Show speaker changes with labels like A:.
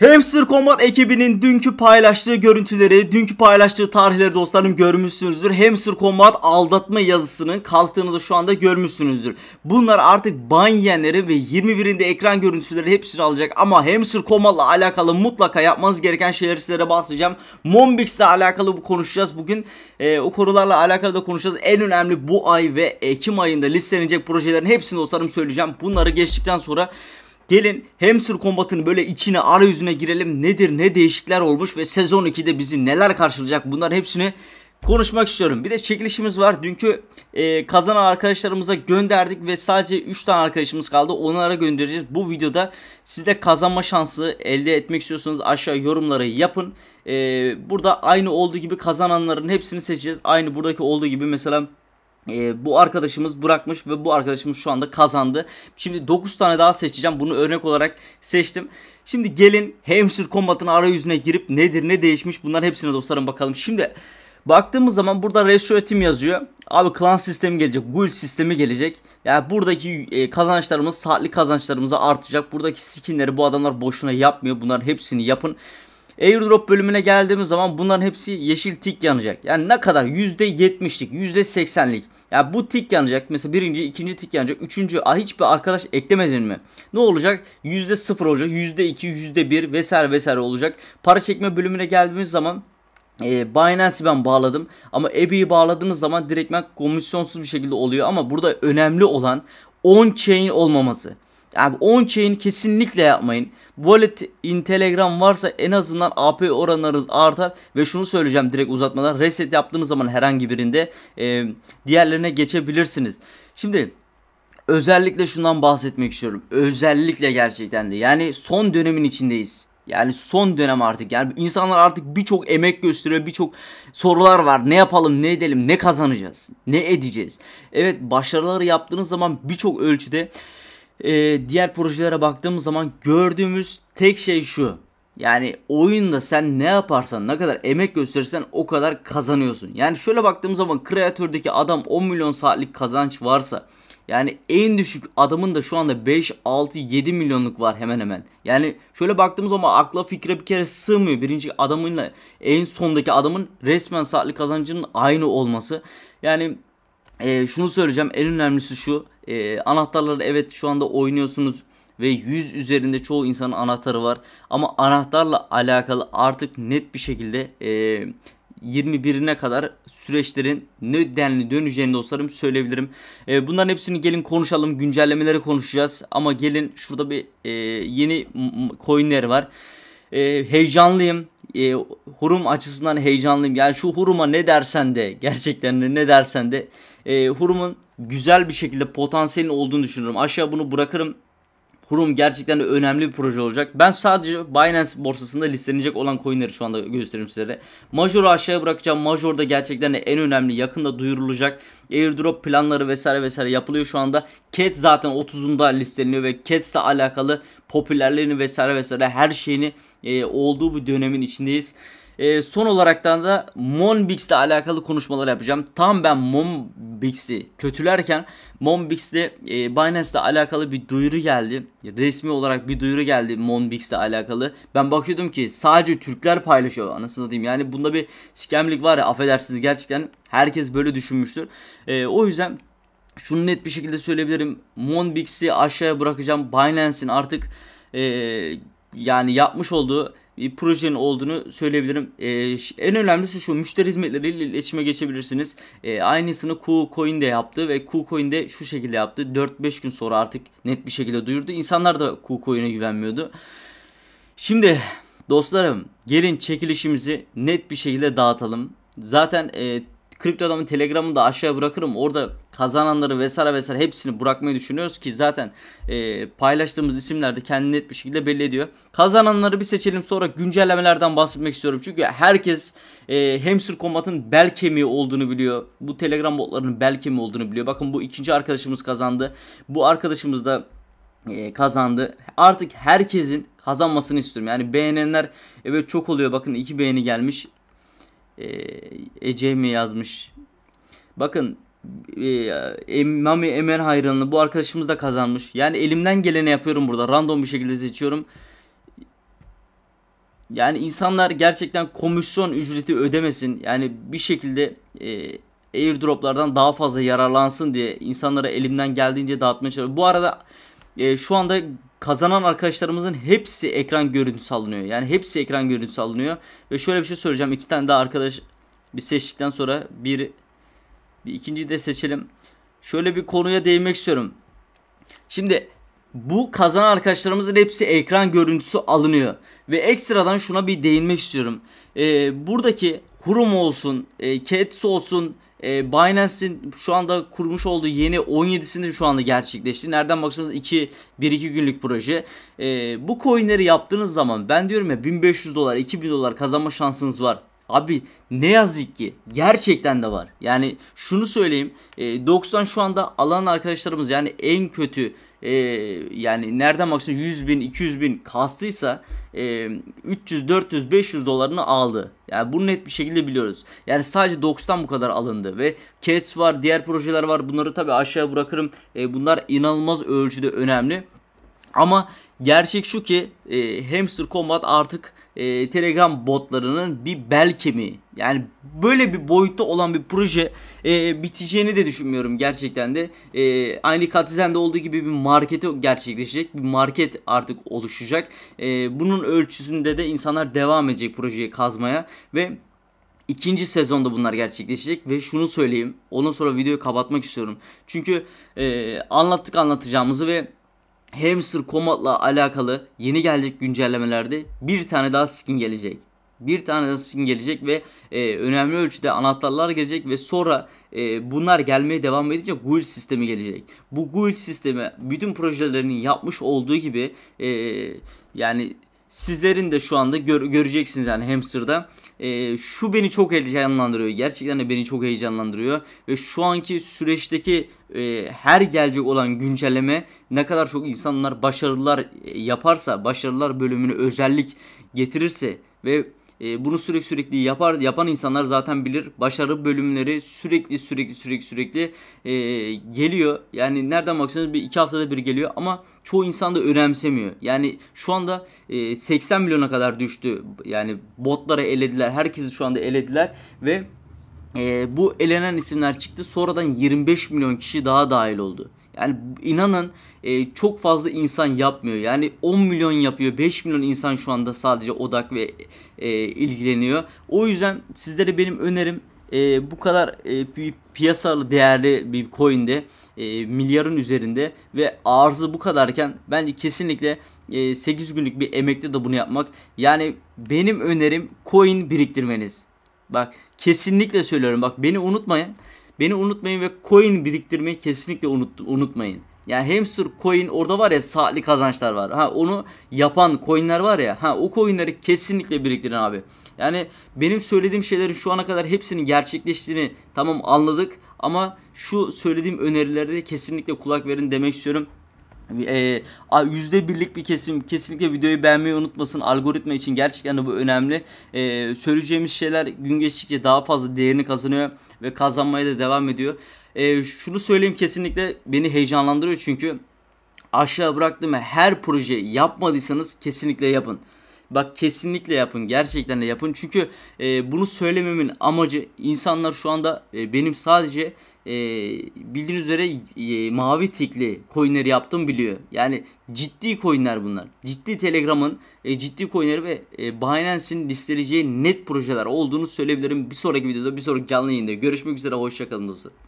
A: Hamster Combat ekibinin dünkü paylaştığı görüntüleri, dünkü paylaştığı tarihleri dostlarım görmüşsünüzdür. Hamster Combat aldatma yazısının kalktığını da şu anda görmüşsünüzdür. Bunlar artık ban yiyenleri ve 21'inde ekran görüntüleri hepsini alacak ama Hamster ile alakalı mutlaka yapmanız gereken şeyleri sizlere bahsedeceğim. ile alakalı bu konuşacağız bugün. E, o konularla alakalı da konuşacağız. En önemli bu ay ve Ekim ayında listelenecek projelerin hepsini dostlarım söyleyeceğim. Bunları geçtikten sonra Gelin hamster kombatını böyle içine arayüzüne girelim. Nedir ne değişikler olmuş ve sezon 2'de bizi neler karşılayacak bunların hepsini konuşmak istiyorum. Bir de çekilişimiz var. Dünkü e, kazanan arkadaşlarımıza gönderdik ve sadece 3 tane arkadaşımız kaldı. Onlara göndereceğiz. Bu videoda siz de kazanma şansı elde etmek istiyorsanız aşağı yorumları yapın. E, burada aynı olduğu gibi kazananların hepsini seçeceğiz. Aynı buradaki olduğu gibi mesela e, bu arkadaşımız bırakmış ve bu arkadaşımız şu anda kazandı. Şimdi 9 tane daha seçeceğim. Bunu örnek olarak seçtim. Şimdi gelin Hamster Combat'ın arayüzüne girip nedir ne değişmiş bunların hepsine dostlarım bakalım. Şimdi baktığımız zaman burada Ratio Team yazıyor. Abi klan sistemi gelecek. Guild sistemi gelecek. Yani buradaki e, kazançlarımız saatlik kazançlarımıza artacak. Buradaki skinleri bu adamlar boşuna yapmıyor. Bunların hepsini yapın. Airdrop bölümüne geldiğimiz zaman bunların hepsi yeşil tik yanacak. Yani ne kadar? %70'lik, %80'lik. Yani bu tik yanacak. Mesela birinci, ikinci tik yanacak. Üçüncü, ah hiçbir arkadaş eklemedin mi? Ne olacak? %0 olacak, %2, %1 vesaire vesaire olacak. Para çekme bölümüne geldiğimiz zaman e, Binance'i ben bağladım ama EBI'yi bağladığınız zaman direktmen komisyonsuz bir şekilde oluyor ama burada önemli olan on chain olmaması. Abi on-chain kesinlikle yapmayın. Wallet in Telegram varsa en azından AP oranlarınız artar. Ve şunu söyleyeceğim direkt uzatmadan. Reset yaptığınız zaman herhangi birinde e, diğerlerine geçebilirsiniz. Şimdi özellikle şundan bahsetmek istiyorum. Özellikle gerçekten de. Yani son dönemin içindeyiz. Yani son dönem artık yani insanlar artık birçok emek gösteriyor birçok sorular var ne yapalım ne edelim ne kazanacağız ne edeceğiz. Evet başarıları yaptığınız zaman birçok ölçüde e, diğer projelere baktığımız zaman gördüğümüz tek şey şu. Yani oyunda sen ne yaparsan ne kadar emek gösterirsen o kadar kazanıyorsun. Yani şöyle baktığımız zaman kreatördeki adam 10 milyon saatlik kazanç varsa yani en düşük adamın da şu anda 5, 6, 7 milyonluk var hemen hemen. Yani şöyle baktığımız zaman akla fikre bir kere sığmıyor. Birinci adamınla en sondaki adamın resmen saatlik kazancının aynı olması. Yani e, şunu söyleyeceğim en önemlisi şu. E, anahtarları evet şu anda oynuyorsunuz ve 100 üzerinde çoğu insanın anahtarı var. Ama anahtarla alakalı artık net bir şekilde e, 21'ine kadar süreçlerin ne denli döneceğini dostlarım söyleyebilirim. E, bunların hepsini gelin konuşalım. Güncellemeleri konuşacağız. Ama gelin şurada bir e, yeni coinler var. E, heyecanlıyım e, Hurum açısından heyecanlıyım. Yani şu Hurum'a ne dersen de gerçekten ne dersen de e, Hurum'un güzel bir şekilde potansiyelin olduğunu düşünüyorum. Aşağı bunu bırakırım Kurum gerçekten de önemli bir proje olacak. Ben sadece Binance borsasında listelenecek olan coinleri şu anda göstereyim sizlere. Major'u aşağıya bırakacağım. Major da gerçekten de en önemli. Yakında duyurulacak. Airdrop planları vesaire vesaire yapılıyor şu anda. Cat zaten 30'unda listeleniyor ve ile alakalı popülerlerini vesaire vesaire her şeyini e, olduğu bu dönemin içindeyiz. E, son olaraktan da Monbix'le alakalı konuşmalar yapacağım. Tam ben Monbix'i kötülerken Monbix'le e, Binance'le alakalı bir duyuru geldi. Resmi olarak bir duyuru geldi Monbix'le alakalı. Ben bakıyordum ki sadece Türkler paylaşıyor anasını diyeyim Yani bunda bir skemlik var ya affedersiniz gerçekten herkes böyle düşünmüştür. E, o yüzden şunu net bir şekilde söyleyebilirim. Monbix'i aşağıya bırakacağım. Binance'in artık e, yani yapmış olduğu bir projenin olduğunu söyleyebilirim. Ee, en önemlisi şu müşteri hizmetleriyle iletişime geçebilirsiniz. Ee, aynısını KuCoin de yaptı ve KuCoin de şu şekilde yaptı. 4-5 gün sonra artık net bir şekilde duyurdu. İnsanlar da KuCoin'e güvenmiyordu. Şimdi dostlarım gelin çekilişimizi net bir şekilde dağıtalım. Zaten e, Kripto Adam'ın Telegram'ını da aşağıya bırakırım. Orada kazananları vesaire vesaire hepsini bırakmayı düşünüyoruz ki zaten e, paylaştığımız isimlerde kendini net bir şekilde belli ediyor. Kazananları bir seçelim sonra güncellemelerden bahsetmek istiyorum. Çünkü herkes e, Hamster Combat'ın bel kemiği olduğunu biliyor. Bu Telegram botlarının bel kemiği olduğunu biliyor. Bakın bu ikinci arkadaşımız kazandı. Bu arkadaşımız da e, kazandı. Artık herkesin kazanmasını istiyorum. Yani beğenenler evet çok oluyor. Bakın iki beğeni gelmiş. E, Ece mi yazmış? Bakın e, ee, Mami Emer hayranını bu arkadaşımız da kazanmış. Yani elimden geleni yapıyorum burada. Random bir şekilde seçiyorum. Yani insanlar gerçekten komisyon ücreti ödemesin. Yani bir şekilde e, airdroplardan daha fazla yararlansın diye insanlara elimden geldiğince dağıtmaya çalışıyorum. Bu arada e, şu anda kazanan arkadaşlarımızın hepsi ekran görüntüsü alınıyor. Yani hepsi ekran görüntüsü alınıyor. Ve şöyle bir şey söyleyeceğim. iki tane daha arkadaş bir seçtikten sonra bir bir ikinci de seçelim. Şöyle bir konuya değinmek istiyorum. Şimdi bu kazanan arkadaşlarımızın hepsi ekran görüntüsü alınıyor. Ve ekstradan şuna bir değinmek istiyorum. Ee, buradaki Hurum olsun, e, Cats olsun, e, Binance'in şu anda kurmuş olduğu yeni 17'sini şu anda gerçekleşti. Nereden baksanız 2 1-2 günlük proje. E, bu coinleri yaptığınız zaman ben diyorum ya 1500 dolar, 2000 dolar kazanma şansınız var. Abi ne yazık ki gerçekten de var. Yani şunu söyleyeyim. E, 90 şu anda alan arkadaşlarımız yani en kötü e, yani nereden baksan 100 bin 200 bin kastıysa e, 300 400 500 dolarını aldı. Yani bunu net bir şekilde biliyoruz. Yani sadece 90 bu kadar alındı ve Cats var diğer projeler var bunları tabi aşağıya bırakırım. E, bunlar inanılmaz ölçüde önemli. Ama gerçek şu ki e, Hamster Combat artık e, Telegram botlarının bir bel kemiği. Yani böyle bir boyutta olan bir proje e, biteceğini de düşünmüyorum gerçekten de. E, aynı Katizen'de olduğu gibi bir markete gerçekleşecek. Bir market artık oluşacak. E, bunun ölçüsünde de insanlar devam edecek projeyi kazmaya ve İkinci sezonda bunlar gerçekleşecek ve şunu söyleyeyim. Ondan sonra videoyu kapatmak istiyorum. Çünkü e, anlattık anlatacağımızı ve hamster komatla alakalı yeni gelecek güncellemelerde bir tane daha skin gelecek. Bir tane daha skin gelecek ve e, önemli ölçüde anahtarlar gelecek ve sonra e, bunlar gelmeye devam edince guild sistemi gelecek. Bu guild sistemi bütün projelerinin yapmış olduğu gibi e, yani sizlerin de şu anda gör, göreceksiniz yani hamster'da e, şu beni çok heyecanlandırıyor. Gerçekten de beni çok heyecanlandırıyor. Ve şu anki süreçteki e, her gelecek olan güncelleme ne kadar çok insanlar başarılar e, yaparsa, başarılar bölümünü özellik getirirse ve e, bunu sürekli sürekli yapar yapan insanlar zaten bilir. Başarı bölümleri sürekli sürekli sürekli sürekli e, geliyor. Yani nereden baksanız bir iki haftada bir geliyor ama çoğu insan da önemsemiyor. Yani şu anda e, 80 milyona kadar düştü. Yani botlara elediler. Herkesi şu anda elediler ve e, bu elenen isimler çıktı. Sonradan 25 milyon kişi daha dahil oldu. Yani inanın e, çok fazla insan yapmıyor. Yani 10 milyon yapıyor. 5 milyon insan şu anda sadece odak ve e, ilgileniyor. O yüzden sizlere benim önerim e, bu kadar e, bir piyasalı değerli bir coin'de e, milyarın üzerinde ve arzı bu kadarken bence kesinlikle e, 8 günlük bir emekte de bunu yapmak. Yani benim önerim coin biriktirmeniz. Bak kesinlikle söylüyorum bak beni unutmayın. Beni unutmayın ve coin biriktirmeyi kesinlikle unut, unutmayın. Yani hamster coin orada var ya saatli kazançlar var. Ha onu yapan coinler var ya. Ha o coinleri kesinlikle biriktirin abi. Yani benim söylediğim şeylerin şu ana kadar hepsinin gerçekleştiğini tamam anladık ama şu söylediğim önerilerde kesinlikle kulak verin demek istiyorum. Ee, yüzde birlik bir kesim kesinlikle videoyu beğenmeyi unutmasın algoritma için gerçekten de bu önemli ee, söyleyeceğimiz şeyler gün geçtikçe daha fazla değerini kazanıyor ve kazanmaya da devam ediyor ee, şunu söyleyeyim kesinlikle beni heyecanlandırıyor çünkü aşağı bıraktığım her proje yapmadıysanız kesinlikle yapın Bak kesinlikle yapın. Gerçekten de yapın. Çünkü e, bunu söylememin amacı insanlar şu anda e, benim sadece e, bildiğiniz üzere e, mavi tikli coinler yaptım biliyor. Yani ciddi coinler bunlar. Ciddi Telegram'ın e, ciddi coinleri ve e, Binance'in listeleyeceği net projeler olduğunu söyleyebilirim. Bir sonraki videoda bir sonraki canlı yayında görüşmek üzere. Hoşçakalın dostlar.